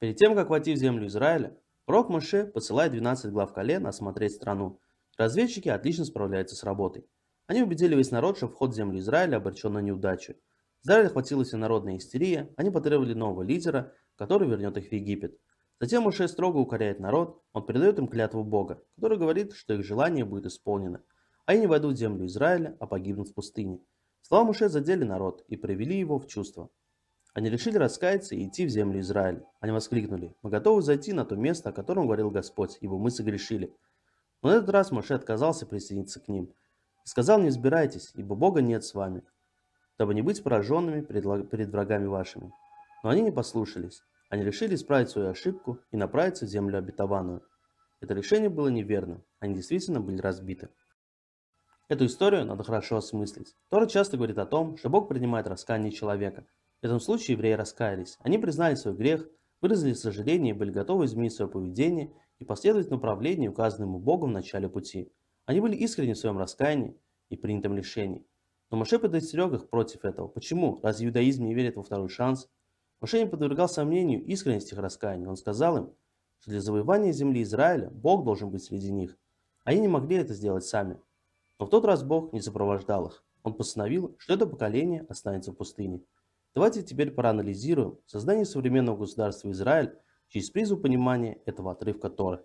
Перед тем, как войти в землю Израиля, пророк Моше посылает 12 глав колен осмотреть страну. Разведчики отлично справляются с работой. Они убедили весь народ, что вход в землю Израиля обречен на неудачу. Израиль охватила народная истерия, они потребовали нового лидера, который вернет их в Египет. Затем Моше строго укоряет народ, он передает им клятву Бога, который говорит, что их желание будет исполнено. Они не войдут в землю Израиля, а погибнут в пустыне. Слова Моше задели народ и привели его в чувство. Они решили раскаяться и идти в землю Израиля. Они воскликнули, мы готовы зайти на то место, о котором говорил Господь, ибо мы согрешили. Но на этот раз Моше отказался присоединиться к ним. И сказал, не избирайтесь, ибо Бога нет с вами, дабы не быть пораженными перед врагами вашими. Но они не послушались. Они решили исправить свою ошибку и направиться в землю обетованную. Это решение было неверным, они действительно были разбиты. Эту историю надо хорошо осмыслить. Тора часто говорит о том, что Бог принимает раскаяние человека – в этом случае евреи раскаялись. Они признали свой грех, выразили сожаление и были готовы изменить свое поведение и последовать направлению, указанному Богом в начале пути. Они были искренни в своем раскаянии и принятом решении. Но Моше предостерег их против этого. Почему? Разве иудаизм не верит во второй шанс? Моше не подвергал сомнению искренность их раскаяния. Он сказал им, что для завоевания земли Израиля Бог должен быть среди них. Они не могли это сделать сами. Но в тот раз Бог не сопровождал их. Он постановил, что это поколение останется в пустыне. Давайте теперь проанализируем создание современного государства Израиль через призму понимания этого отрывка Торы.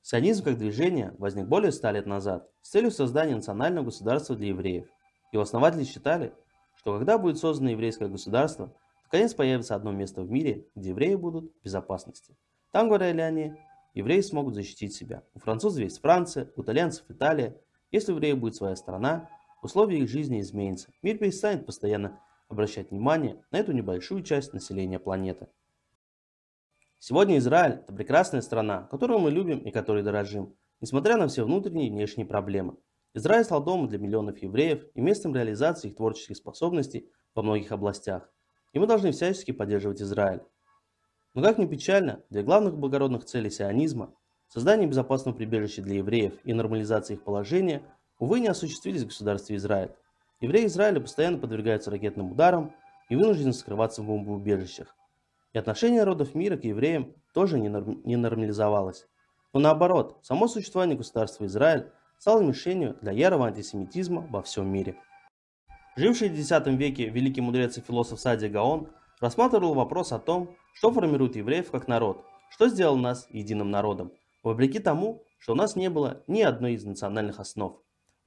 Сионизм как движение возник более ста лет назад с целью создания национального государства для евреев. Его основатели считали, что когда будет создано еврейское государство, конец появится одно место в мире, где евреи будут в безопасности. Там, говорили они, евреи смогут защитить себя. У французов есть Франция, у итальянцев Италия. Если у евреев будет своя страна, условия их жизни изменятся. Мир перестанет постоянно обращать внимание на эту небольшую часть населения планеты. Сегодня Израиль – это прекрасная страна, которую мы любим и которой дорожим, несмотря на все внутренние и внешние проблемы. Израиль стал домом для миллионов евреев и местом реализации их творческих способностей во многих областях. И мы должны всячески поддерживать Израиль. Но как ни печально, две главных благородных цели сионизма – создание безопасного прибежища для евреев и нормализация их положения – увы, не осуществились в государстве Израиль. Евреи Израиля постоянно подвергаются ракетным ударам и вынуждены скрываться в бомбоубежищах. И отношение родов мира к евреям тоже не, норм... не нормализовалось. Но наоборот, само существование государства Израиль стало мишенью для ярого антисемитизма во всем мире. Живший в X веке великий мудрец и философ Сади Гаон рассматривал вопрос о том, что формирует евреев как народ, что сделало нас единым народом, вопреки тому, что у нас не было ни одной из национальных основ.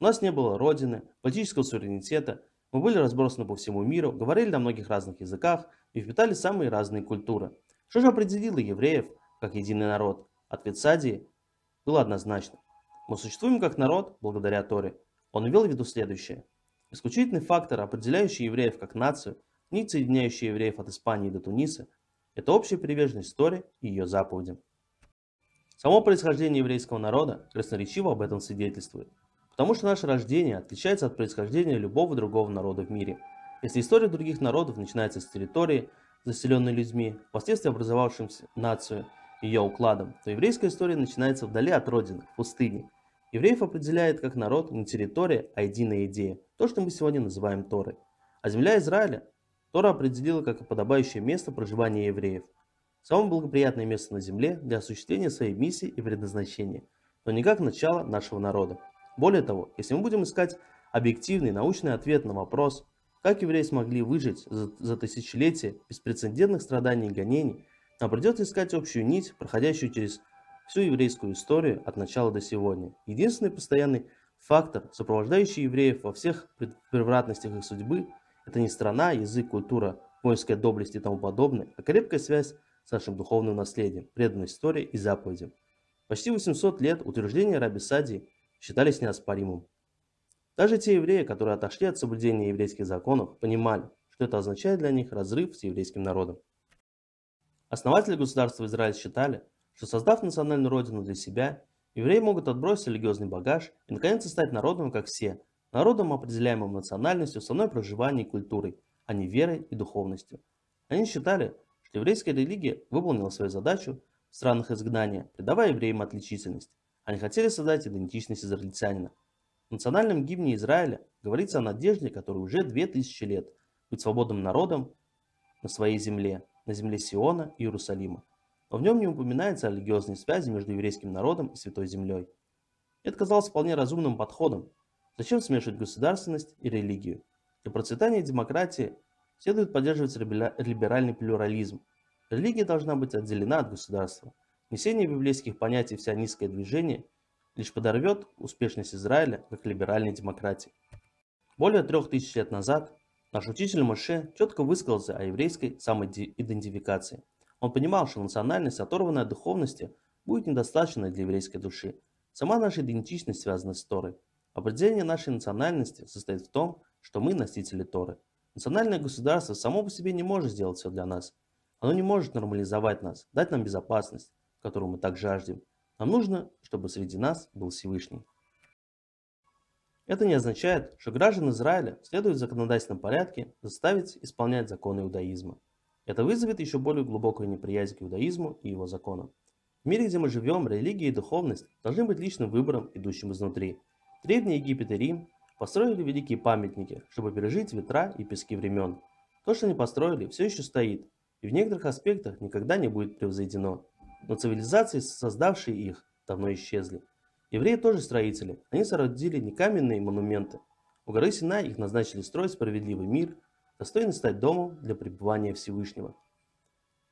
У нас не было родины, политического суверенитета, мы были разбросаны по всему миру, говорили на многих разных языках и впитали самые разные культуры. Что же определило евреев как единый народ? Ответ Садии был однозначно: Мы существуем как народ благодаря Торе. Он ввел в виду следующее. Исключительный фактор, определяющий евреев как нацию, нить, соединяющая евреев от Испании до Туниса, это общая приверженность Торе и ее заповедям. Само происхождение еврейского народа красноречиво об этом свидетельствует – Потому что наше рождение отличается от происхождения любого другого народа в мире. Если история других народов начинается с территории, заселенной людьми, впоследствии образовавшимся нацию, ее укладом, то еврейская история начинается вдали от родины, в пустыне. Евреев определяет как народ не территория, а единая идея, то, что мы сегодня называем Торой. А земля Израиля Тора определила как подобающее место проживания евреев. Самое благоприятное место на земле для осуществления своей миссии и предназначения, но не как начало нашего народа. Более того, если мы будем искать объективный научный ответ на вопрос, как евреи смогли выжить за, за тысячелетия беспрецедентных страданий и гонений, нам придется искать общую нить, проходящую через всю еврейскую историю от начала до сегодня. Единственный постоянный фактор, сопровождающий евреев во всех превратностях их судьбы, это не страна, язык, культура, воинская доблесть и тому подобное, а крепкая связь с нашим духовным наследием, преданной историей и заповедям. Почти 800 лет утверждение Раби Сади считались неоспоримым. Даже те евреи, которые отошли от соблюдения еврейских законов, понимали, что это означает для них разрыв с еврейским народом. Основатели государства Израиль считали, что создав национальную родину для себя, евреи могут отбросить религиозный багаж и наконец стать народом, как все, народом, определяемым национальностью, страной проживания и культурой, а не верой и духовностью. Они считали, что еврейская религия выполнила свою задачу в странах изгнания, придавая евреям отличительность. Они хотели создать идентичность израильтянина. В национальном гимне Израиля говорится о надежде, которая уже две тысячи лет, быть свободным народом на своей земле, на земле Сиона и Иерусалима. Но в нем не упоминается о религиозной связи между еврейским народом и Святой Землей. Это казалось вполне разумным подходом. Зачем смешивать государственность и религию? Для процветания демократии следует поддерживать либеральный плюрализм. Религия должна быть отделена от государства – Внесение библейских понятий в сионистское движение лишь подорвет успешность Израиля как либеральной демократии. Более трех тысяч лет назад наш учитель Моше четко высказался о еврейской самоидентификации. Он понимал, что национальность, оторванная от духовности, будет недостаточной для еврейской души. Сама наша идентичность связана с Торой. Определение нашей национальности состоит в том, что мы носители Торы. Национальное государство само по себе не может сделать все для нас. Оно не может нормализовать нас, дать нам безопасность, которого мы так жаждем, нам нужно, чтобы среди нас был Всевышний. Это не означает, что граждан Израиля следует в законодательном порядке заставить исполнять законы иудаизма. Это вызовет еще более глубокую неприязнь к иудаизму и его законам. В мире, где мы живем, религия и духовность должны быть личным выбором, идущим изнутри. Древний Египет и Рим построили великие памятники, чтобы пережить ветра и пески времен. То, что они построили, все еще стоит, и в некоторых аспектах никогда не будет превзойдено но цивилизации, создавшие их, давно исчезли. Евреи тоже строители, они соорудили не каменные монументы. У горы Сина их назначили строить справедливый мир, достойный стать домом для пребывания Всевышнего.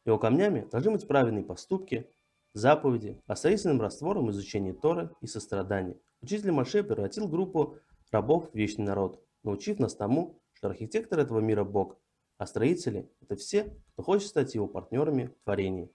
Его камнями должны быть правильные поступки, заповеди, а строительным раствором изучение Торы и сострадания. Учитель Маше превратил группу рабов в вечный народ, научив нас тому, что архитектор этого мира Бог, а строители – это все, кто хочет стать его партнерами в творении.